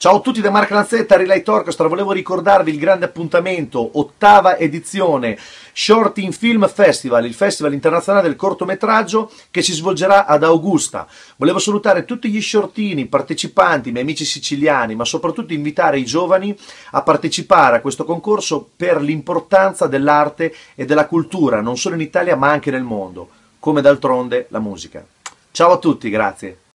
Ciao a tutti da Marco Lanzetta, Relay Talk, volevo ricordarvi il grande appuntamento, ottava edizione Short in Film Festival, il festival internazionale del cortometraggio che si svolgerà ad Augusta. Volevo salutare tutti gli shortini, partecipanti, i miei amici siciliani, ma soprattutto invitare i giovani a partecipare a questo concorso per l'importanza dell'arte e della cultura, non solo in Italia ma anche nel mondo, come d'altronde la musica. Ciao a tutti, grazie.